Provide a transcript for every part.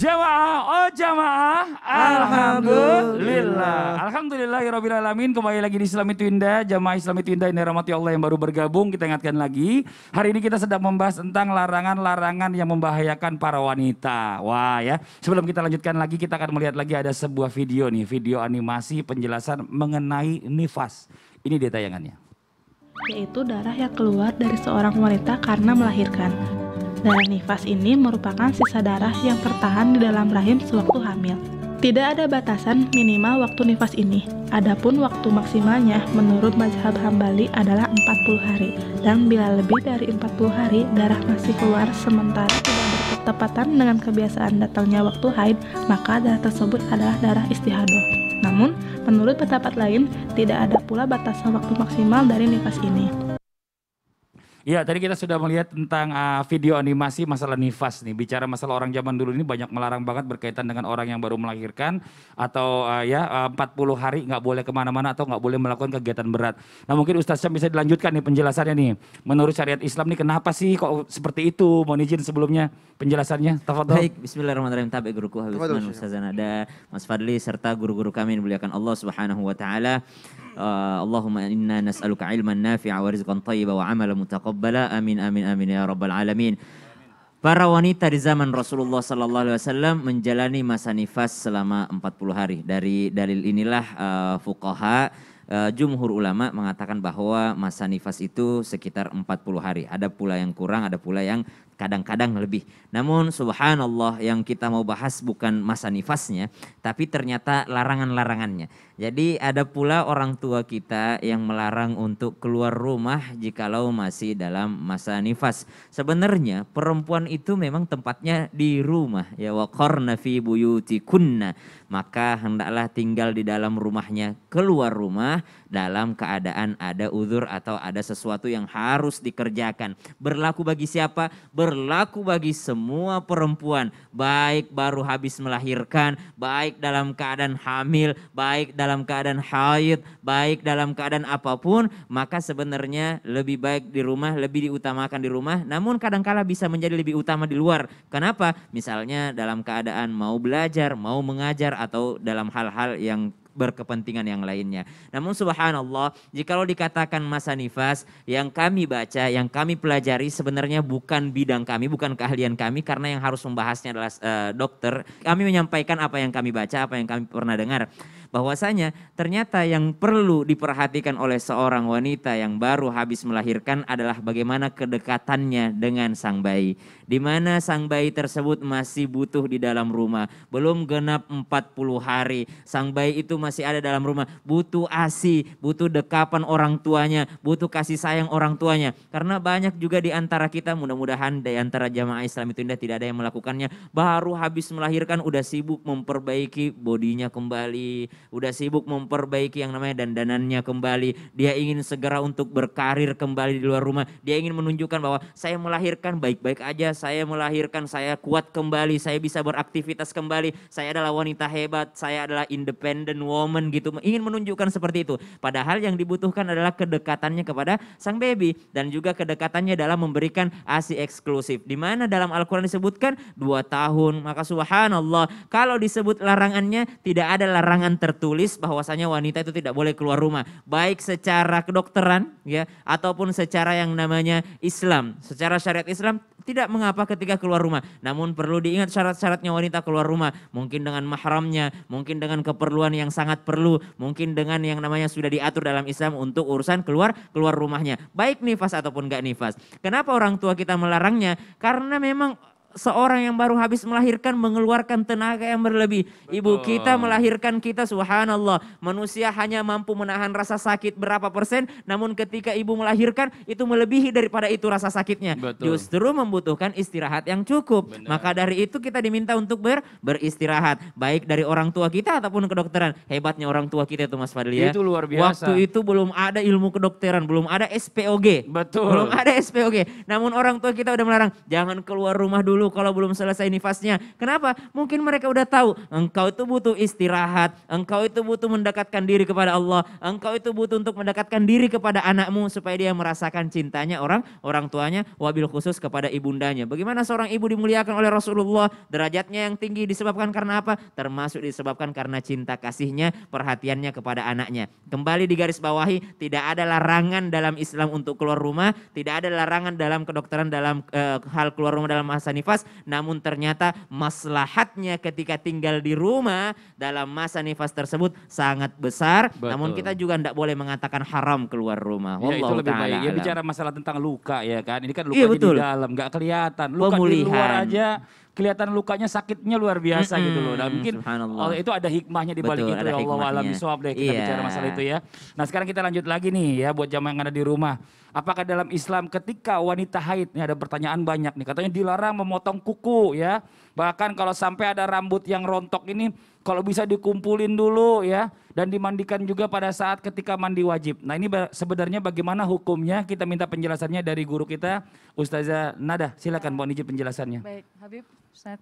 Jamaah, oh jamaah, alhamdulillah. Alhamdulillah ya Rabbil Alamin, kembali lagi di Islami Twinda, jamaah Islami Twinda ini rahmati Allah yang baru bergabung, kita ingatkan lagi. Hari ini kita sedang membahas tentang larangan-larangan yang membahayakan para wanita. Wah ya, sebelum kita lanjutkan lagi, kita akan melihat lagi ada sebuah video nih, video animasi penjelasan mengenai nifas. Ini dia tayangannya. Yaitu darah yang keluar dari seorang wanita karena melahirkan. Darah nifas ini merupakan sisa darah yang tertahan di dalam rahim sewaktu hamil. Tidak ada batasan minimal waktu nifas ini. Adapun waktu maksimalnya menurut mazhab Hambali adalah 40 hari. Dan bila lebih dari 40 hari, darah masih keluar sementara tidak bertepatan dengan kebiasaan datangnya waktu haid, maka darah tersebut adalah darah istihadoh. Namun, menurut pendapat lain, tidak ada pula batasan waktu maksimal dari nifas ini. Ya, tadi kita sudah melihat tentang uh, video animasi masalah nifas nih. Bicara masalah orang zaman dulu ini banyak melarang banget berkaitan dengan orang yang baru melahirkan atau uh, ya ah, uh, 40 hari nggak boleh kemana-mana atau nggak boleh melakukan kegiatan berat. Nah mungkin Ustaz Syam bisa dilanjutkan nih penjelasannya nih. Menurut syariat Islam nih kenapa sih kok seperti itu? Mohon izin sebelumnya penjelasannya. Tafadol. Baik, Bismillahirrahmanirrahim. Tabe guruku Habibullah Ustaz Zanada, Mas Fadli serta guru-guru kami yang dimuliakan Allah Subhanahu wa taala. Uh, Allahumma inna nas'aluka ilman nafi'a wa rizqan tayyiba wa amala taqabbala amin amin amin ya rabbal alamin. Para wanita di zaman Rasulullah Sallallahu Alaihi Wasallam menjalani masa nifas selama 40 hari. Dari dalil inilah uh, eh, fukaha uh, eh, jumhur ulama mengatakan bahwa masa nifas itu sekitar 40 hari. Ada pula yang kurang, ada pula yang kadang-kadang lebih. Namun subhanallah yang kita mau bahas bukan masa nifasnya, tapi ternyata larangan-larangannya. Jadi ada pula orang tua kita yang melarang untuk keluar rumah jikalau masih dalam masa nifas. Sebenarnya perempuan itu memang tempatnya di rumah ya waqarna buyu buyutikunna. Maka hendaklah tinggal di dalam rumahnya, keluar rumah dalam keadaan ada uzur atau ada sesuatu yang harus dikerjakan. Berlaku bagi siapa? Ber berlaku bagi semua perempuan, baik baru habis melahirkan, baik dalam keadaan hamil, baik dalam keadaan haid, baik dalam keadaan apapun, maka sebenarnya lebih baik di rumah, lebih diutamakan di rumah, namun kadangkala bisa menjadi lebih utama di luar. Kenapa? Misalnya dalam keadaan mau belajar, mau mengajar atau dalam hal-hal yang berkepentingan yang lainnya. Namun subhanallah, lo dikatakan masa nifas, yang kami baca, yang kami pelajari sebenarnya bukan bidang kami, bukan keahlian kami karena yang harus membahasnya adalah uh, dokter. Kami menyampaikan apa yang kami baca, apa yang kami pernah dengar bahwasanya ternyata yang perlu diperhatikan oleh seorang wanita yang baru habis melahirkan adalah bagaimana kedekatannya dengan sang bayi. Di mana sang bayi tersebut masih butuh di dalam rumah, belum genap 40 hari. Sang bayi itu masih ada dalam rumah, butuh ASI, butuh dekapan orang tuanya, butuh kasih sayang orang tuanya. Karena banyak juga di antara kita mudah-mudahan di antara jamaah Islam itu indah tidak ada yang melakukannya. Baru habis melahirkan udah sibuk memperbaiki bodinya kembali, udah sibuk memperbaiki yang namanya dandanannya kembali. Dia ingin segera untuk berkarir kembali di luar rumah. Dia ingin menunjukkan bahwa saya melahirkan baik-baik aja, saya melahirkan, saya kuat kembali, saya bisa beraktivitas kembali, saya adalah wanita hebat, saya adalah independent woman gitu. Ingin menunjukkan seperti itu. Padahal yang dibutuhkan adalah kedekatannya kepada sang baby dan juga kedekatannya dalam memberikan ASI eksklusif. Di mana dalam Al-Qur'an disebutkan dua tahun. Maka subhanallah, kalau disebut larangannya tidak ada larangan ter tertulis bahwasanya wanita itu tidak boleh keluar rumah, baik secara kedokteran ya ataupun secara yang namanya Islam. Secara syariat Islam tidak mengapa ketika keluar rumah, namun perlu diingat syarat-syaratnya wanita keluar rumah, mungkin dengan mahramnya, mungkin dengan keperluan yang sangat perlu, mungkin dengan yang namanya sudah diatur dalam Islam untuk urusan keluar keluar rumahnya, baik nifas ataupun enggak nifas. Kenapa orang tua kita melarangnya? Karena memang seorang yang baru habis melahirkan mengeluarkan tenaga yang berlebih. Betul. Ibu kita melahirkan kita subhanallah. Manusia hanya mampu menahan rasa sakit berapa persen, namun ketika ibu melahirkan itu melebihi daripada itu rasa sakitnya. Betul. Justru membutuhkan istirahat yang cukup. Benar. Maka dari itu kita diminta untuk ber beristirahat, baik dari orang tua kita ataupun kedokteran. Hebatnya orang tua kita itu Mas Fadli ya. Itu luar biasa. Waktu itu belum ada ilmu kedokteran, belum ada SPOG. Betul. Belum ada SPOG. Namun orang tua kita udah melarang, jangan keluar rumah dulu dulu kalau belum selesai nifasnya. Kenapa? Mungkin mereka udah tahu engkau itu butuh istirahat, engkau itu butuh mendekatkan diri kepada Allah, engkau itu butuh untuk mendekatkan diri kepada anakmu supaya dia merasakan cintanya orang orang tuanya wabil khusus kepada ibundanya. Bagaimana seorang ibu dimuliakan oleh Rasulullah, derajatnya yang tinggi disebabkan karena apa? Termasuk disebabkan karena cinta kasihnya, perhatiannya kepada anaknya. Kembali di garis bawahi, tidak ada larangan dalam Islam untuk keluar rumah, tidak ada larangan dalam kedokteran dalam e, hal keluar rumah dalam masa nifas nifas, namun ternyata maslahatnya ketika tinggal di rumah dalam masa nifas tersebut sangat besar. Betul. Namun kita juga tidak boleh mengatakan haram keluar rumah. ya, itu lebih baik. Ya bicara masalah tentang luka ya kan. Ini kan iya, luka ya, di dalam, nggak kelihatan. Luka Pemulihan. di luar aja kelihatan lukanya sakitnya luar biasa mm -hmm. gitu loh. Nah, mungkin oh, itu ada hikmahnya di balik itu ya Allah alam suap deh kita yeah. bicara masalah itu ya. Nah, sekarang kita lanjut lagi nih ya buat jamaah yang ada di rumah. Apakah dalam Islam ketika wanita haid ini ada pertanyaan banyak nih katanya dilarang memotong kuku ya. Bahkan kalau sampai ada rambut yang rontok ini kalau bisa dikumpulin dulu ya dan dimandikan juga pada saat ketika mandi wajib. Nah, ini sebenarnya bagaimana hukumnya? Kita minta penjelasannya dari guru kita Ustazah Nada. Silakan mohon izin penjelasannya. Baik, Habib Ustaz.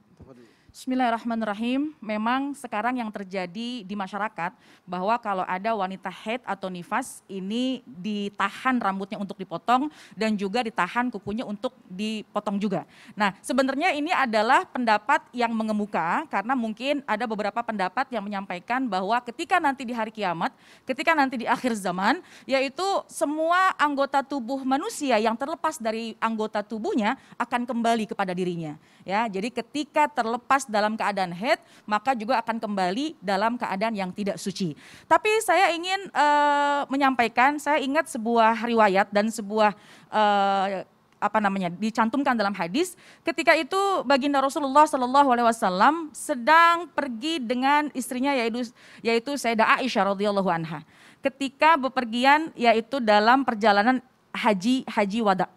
Bismillahirrahmanirrahim. Memang sekarang yang terjadi di masyarakat bahwa kalau ada wanita head atau nifas ini ditahan rambutnya untuk dipotong dan juga ditahan kukunya untuk dipotong juga. Nah, sebenarnya ini adalah pendapat yang mengemuka karena mungkin ada beberapa pendapat yang menyampaikan bahwa ketika nanti di hari kiamat, ketika nanti di akhir zaman, yaitu semua anggota tubuh manusia yang terlepas dari anggota tubuhnya akan kembali kepada dirinya. Ya, jadi ketika terlepas dalam keadaan head, maka juga akan kembali dalam keadaan yang tidak suci. Tapi saya ingin uh, menyampaikan, saya ingat sebuah riwayat dan sebuah uh, apa namanya dicantumkan dalam hadis ketika itu baginda Rasulullah Shallallahu Alaihi Wasallam sedang pergi dengan istrinya yaitu yaitu Sayyidah Aisyah radhiyallahu anha ketika bepergian yaitu dalam perjalanan haji haji wada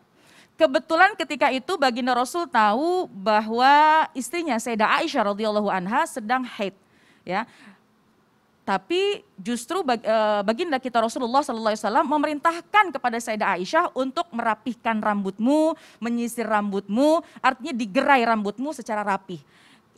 Kebetulan ketika itu baginda Rasul tahu bahwa istrinya Sayyidah Aisyah radhiyallahu anha sedang haid. Ya. Tapi justru eh, baginda kita Rasulullah sallallahu alaihi wasallam memerintahkan kepada Sayyidah Aisyah untuk merapihkan rambutmu, menyisir rambutmu, artinya digerai rambutmu secara rapih.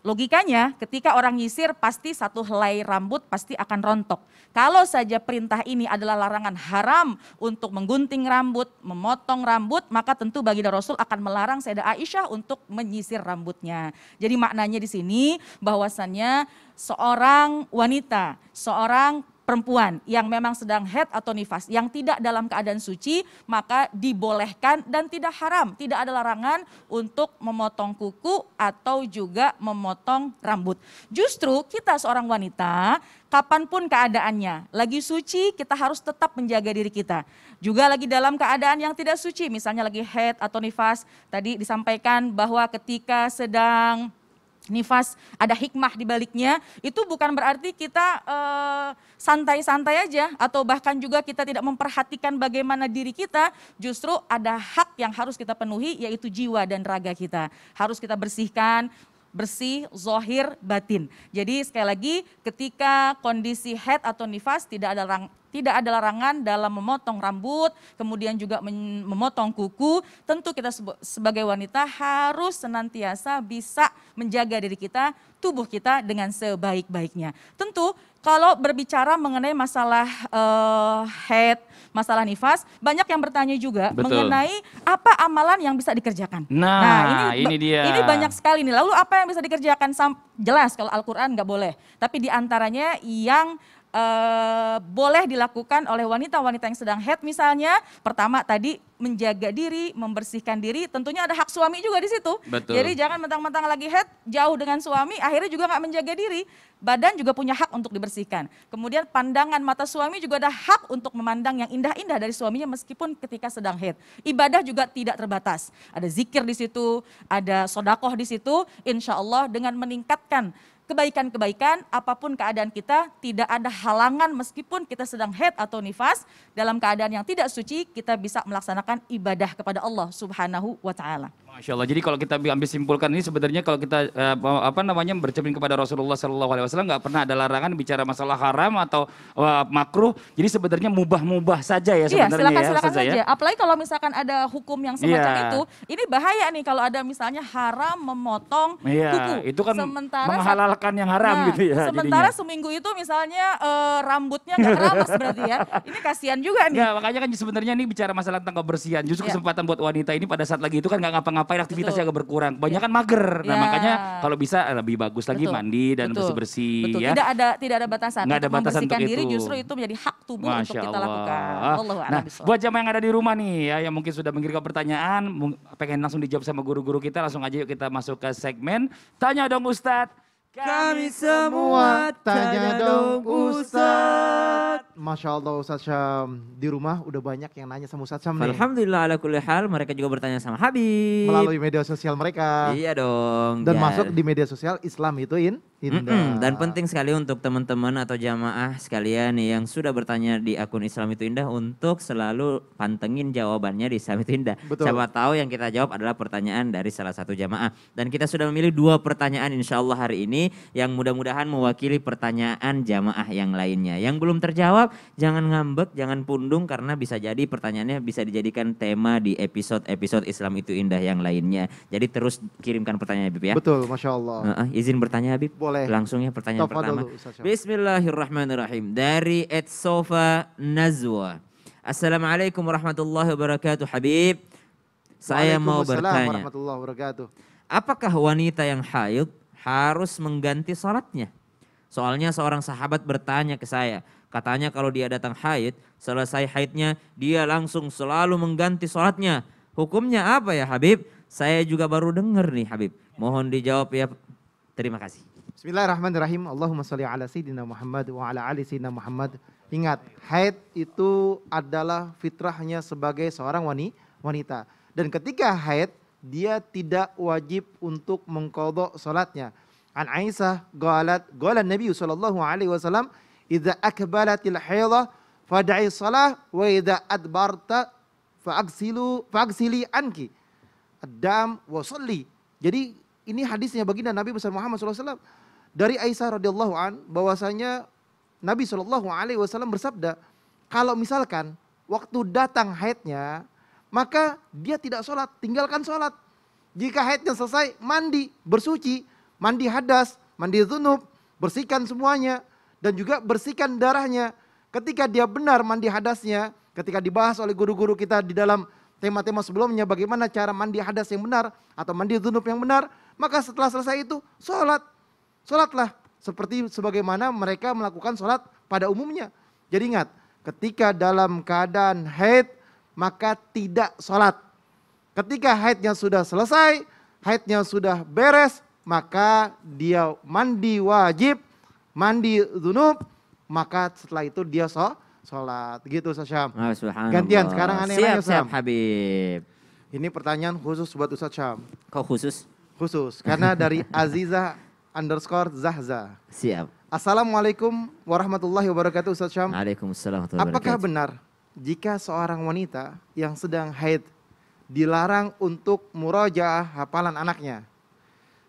Logikanya ketika orang nyisir pasti satu helai rambut pasti akan rontok. Kalau saja perintah ini adalah larangan haram untuk menggunting rambut, memotong rambut, maka tentu bagi Rasul akan melarang Sayyidah Aisyah untuk menyisir rambutnya. Jadi maknanya di sini bahwasannya seorang wanita, seorang perempuan yang memang sedang head atau nifas yang tidak dalam keadaan suci maka dibolehkan dan tidak haram, tidak ada larangan untuk memotong kuku atau juga memotong rambut. Justru kita seorang wanita kapanpun keadaannya, lagi suci kita harus tetap menjaga diri kita. Juga lagi dalam keadaan yang tidak suci, misalnya lagi head atau nifas, tadi disampaikan bahwa ketika sedang nifas ada hikmah di baliknya itu bukan berarti kita eh, santai-santai eh, aja atau bahkan juga kita tidak memperhatikan bagaimana diri kita justru ada hak yang harus kita penuhi yaitu jiwa dan raga kita harus kita bersihkan bersih, zohir, batin. Jadi sekali lagi ketika kondisi head atau nifas tidak ada rang, tidak ada larangan dalam memotong rambut, kemudian juga memotong kuku, tentu kita sebagai wanita harus senantiasa bisa menjaga diri kita, tubuh kita dengan sebaik-baiknya. Tentu kalau berbicara mengenai masalah uh, head, masalah nifas, banyak yang bertanya juga Betul. mengenai apa amalan yang bisa dikerjakan. Nah, nah ini, ini dia. Ini banyak sekali nih. Lalu apa yang bisa dikerjakan? Sam jelas kalau Al-Quran nggak boleh. Tapi diantaranya yang Eh, boleh dilakukan oleh wanita-wanita yang sedang head misalnya. Pertama tadi menjaga diri, membersihkan diri, tentunya ada hak suami juga di situ. Betul. Jadi jangan mentang-mentang lagi head jauh dengan suami, akhirnya juga nggak menjaga diri. Badan juga punya hak untuk dibersihkan. Kemudian pandangan mata suami juga ada hak untuk memandang yang indah-indah dari suaminya meskipun ketika sedang head. Ibadah juga tidak terbatas. Ada zikir di situ, ada sodakoh di situ. Insya Allah dengan meningkatkan kebaikan-kebaikan apapun keadaan kita, tidak ada halangan meskipun kita sedang head atau nifas, dalam keadaan yang tidak suci kita bisa melaksanakan ibadah kepada Allah Subhanahu wa taala. Masya Allah. Jadi kalau kita ambil simpulkan ini sebenarnya kalau kita eh, apa namanya bercermin kepada Rasulullah Shallallahu Alaihi Wasallam nggak pernah ada larangan bicara masalah haram atau uh, makruh. Jadi sebenarnya mubah-mubah saja ya iya, sebenarnya. Iya, silakan ya, silakan saja. Ya. Apalagi kalau misalkan ada hukum yang semacam yeah. itu, ini bahaya nih kalau ada misalnya haram memotong yeah, kuku. Itu kan Sementara menghalalkan yang haram nah, gitu ya. Sementara jadinya. seminggu itu misalnya uh, rambutnya nggak keramas berarti ya. Ini kasihan juga nih. Ya makanya kan sebenarnya ini bicara masalah tentang kebersihan. Justru ya. kesempatan buat wanita ini pada saat lagi itu kan nggak ngapa-ngapain aktivitasnya agak berkurang. Banyak kan kan mager. Nah ya. makanya kalau bisa eh, lebih bagus lagi Betul. mandi dan bersih-bersih ya. Tidak ada tidak ada batasan. Nggak ada batasan untuk diri itu. justru itu menjadi hak tubuh Masya untuk kita Allah. lakukan. Allah nah, nah buat jamaah yang ada di rumah nih ya yang mungkin sudah mengirimkan pertanyaan, pengen langsung dijawab sama guru-guru kita langsung aja yuk kita masuk ke segmen tanya dong Ustadz kami semua tanya dong Ustaz. Masya Allah Ustaz Syam. Di rumah udah banyak yang nanya sama Ustaz Syam nih. Alhamdulillah ala kulli hal mereka juga bertanya sama Habib. Melalui media sosial mereka. Iya dong. Dan masuk di media sosial Islam itu in Mm -mm. Dan penting sekali untuk teman-teman atau jamaah sekalian yang sudah bertanya di akun Islam itu Indah untuk selalu pantengin jawabannya di Islam itu Indah. Betul. Siapa tahu yang kita jawab adalah pertanyaan dari salah satu jamaah. Dan kita sudah memilih dua pertanyaan insya Allah hari ini yang mudah-mudahan mewakili pertanyaan jamaah yang lainnya. Yang belum terjawab jangan ngambek, jangan pundung karena bisa jadi pertanyaannya bisa dijadikan tema di episode-episode Islam itu Indah yang lainnya. Jadi terus kirimkan pertanyaan Habib ya. Betul, Masya Allah. Uh -uh, izin bertanya Habib. Boleh boleh. langsungnya pertanyaan Tofa pertama. Dulu, Bismillahirrahmanirrahim. Dari Sofa Nazwa. Assalamualaikum warahmatullahi wabarakatuh Habib. Saya mau bertanya. warahmatullahi wabarakatuh. Apakah wanita yang haid harus mengganti sholatnya? Soalnya seorang sahabat bertanya ke saya. Katanya kalau dia datang haid, selesai haidnya dia langsung selalu mengganti sholatnya. Hukumnya apa ya Habib? Saya juga baru dengar nih Habib. Mohon dijawab ya. Terima kasih. Bismillahirrahmanirrahim. Allahumma sholli ala sayyidina Muhammad wa ala ali sayyidina Muhammad. Ingat, haid itu adalah fitrahnya sebagai seorang wanita. Dan ketika haid, dia tidak wajib untuk mengkodok sholatnya. An Aisyah galat galat Nabi sallallahu alaihi wasallam idza akbalatil haidha fad'i salah wa idza adbarta fa'aksilu fa'aksili anki adam wa salli. Jadi ini hadisnya baginda Nabi besar Muhammad sallallahu alaihi wasallam dari Aisyah radhiyallahu an bahwasanya Nabi Shallallahu alaihi wasallam bersabda, kalau misalkan waktu datang haidnya, maka dia tidak sholat, tinggalkan sholat. Jika haidnya selesai, mandi, bersuci, mandi hadas, mandi zunub, bersihkan semuanya, dan juga bersihkan darahnya. Ketika dia benar mandi hadasnya, ketika dibahas oleh guru-guru kita di dalam tema-tema sebelumnya, bagaimana cara mandi hadas yang benar atau mandi zunub yang benar, maka setelah selesai itu sholat, Sholatlah seperti sebagaimana mereka melakukan sholat pada umumnya. Jadi ingat, ketika dalam keadaan haid maka tidak sholat. Ketika haidnya sudah selesai, haidnya sudah beres, maka dia mandi wajib, mandi dunub, maka setelah itu dia sholat gitu Ustaz Syam. Oh, Gantian sekarang aneh siap, Siap Habib. Ini pertanyaan khusus buat Ustaz Syam. Kok khusus? Khusus karena dari Aziza underscore Zahza. Siap. Assalamualaikum warahmatullahi wabarakatuh Ustaz Syam. Waalaikumsalam warahmatullahi wabarakatuh. Apakah benar jika seorang wanita yang sedang haid dilarang untuk murojaah hafalan anaknya?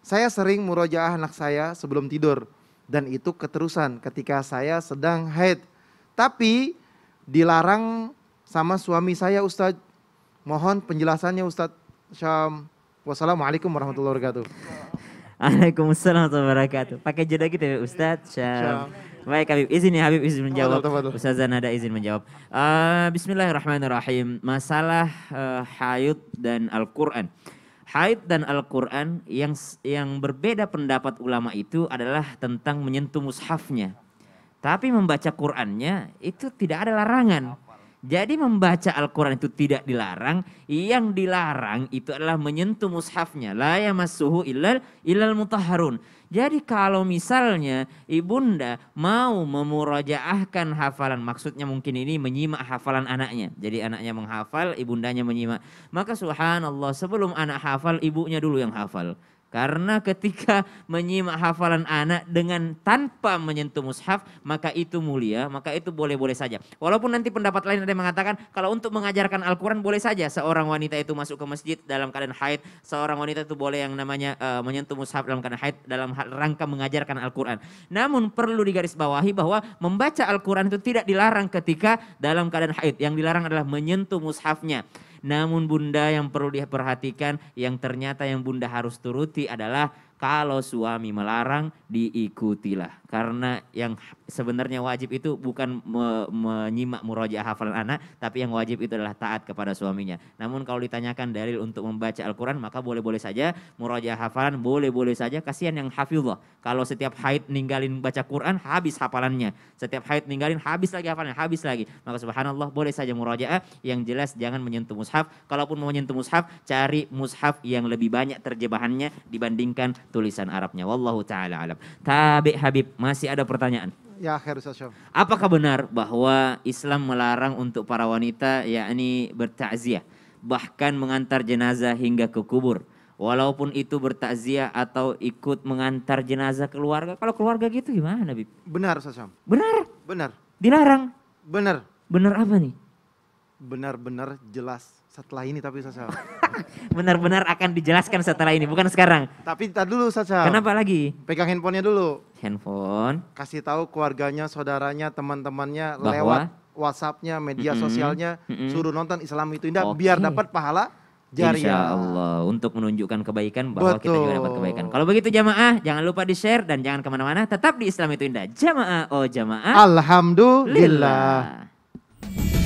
Saya sering murojaah anak saya sebelum tidur dan itu keterusan ketika saya sedang haid. Tapi dilarang sama suami saya Ustadz. Mohon penjelasannya Ustadz Syam. Wassalamualaikum warahmatullahi wabarakatuh. Waalaikumsalam warahmatullahi wabarakatuh. Pakai jeda gitu ya Ustaz. Iya, Syam. Baik Habib, izin ya Habib izin menjawab. Ustaz Zanada izin menjawab. Uh, Bismillahirrahmanirrahim. Masalah uh, haid dan Al-Qur'an. Haid dan Al-Qur'an yang yang berbeda pendapat ulama itu adalah tentang menyentuh mushafnya. Tapi membaca Qur'annya itu tidak ada larangan. Jadi membaca Al-Quran itu tidak dilarang. Yang dilarang itu adalah menyentuh mushafnya. La yamassuhu illal, illal mutahharun. Jadi kalau misalnya ibunda mau memurajaahkan hafalan. Maksudnya mungkin ini menyimak hafalan anaknya. Jadi anaknya menghafal, ibundanya menyimak. Maka subhanallah sebelum anak hafal ibunya dulu yang hafal. Karena ketika menyimak hafalan anak dengan tanpa menyentuh mushaf, maka itu mulia, maka itu boleh-boleh saja. Walaupun nanti pendapat lain ada yang mengatakan, kalau untuk mengajarkan Al-Quran boleh saja seorang wanita itu masuk ke masjid dalam keadaan haid, seorang wanita itu boleh yang namanya uh, menyentuh mushaf dalam keadaan haid, dalam rangka mengajarkan Al-Quran. Namun perlu digarisbawahi bahwa membaca Al-Quran itu tidak dilarang ketika dalam keadaan haid. Yang dilarang adalah menyentuh mushafnya. Namun bunda yang perlu diperhatikan yang ternyata yang bunda harus turuti adalah kalau suami melarang, diikutilah. Karena yang sebenarnya wajib itu bukan me menyimak muroja hafalan anak, tapi yang wajib itu adalah taat kepada suaminya. Namun kalau ditanyakan dalil untuk membaca Al-Quran, maka boleh-boleh saja muroja hafalan, boleh-boleh saja. Kasihan yang hafizah. Kalau setiap haid ninggalin baca Quran, habis hafalannya. Setiap haid ninggalin, habis lagi hafalannya, habis lagi. Maka subhanallah boleh saja ah. Yang jelas jangan menyentuh mushaf. Kalaupun mau menyentuh mushaf, cari mushaf yang lebih banyak terjebahannya dibandingkan tulisan Arabnya. Wallahu taala alam. Tabi Habib masih ada pertanyaan. Ya, akhir Apakah benar bahwa Islam melarang untuk para wanita yakni bertakziah, bahkan mengantar jenazah hingga ke kubur? Walaupun itu bertakziah atau ikut mengantar jenazah keluarga. Kalau keluarga gitu gimana, Bib? Benar, Sasam. Benar? Benar. Dilarang? Benar. Benar apa nih? Benar-benar jelas setelah ini tapi Ustaz Benar-benar akan dijelaskan setelah ini, bukan sekarang. Tapi tak dulu Ustaz Kenapa lagi? Pegang handphonenya dulu. Handphone. Kasih tahu keluarganya, saudaranya, teman-temannya lewat WhatsAppnya, media mm -hmm. sosialnya, mm -hmm. suruh nonton Islam itu indah okay. biar dapat pahala jariah. Insya Allah untuk menunjukkan kebaikan bahwa Betul. kita juga dapat kebaikan. Kalau begitu jamaah jangan lupa di share dan jangan kemana-mana. Tetap di Islam itu indah. Jamaah oh jamaah. Alhamdulillah. Lillah.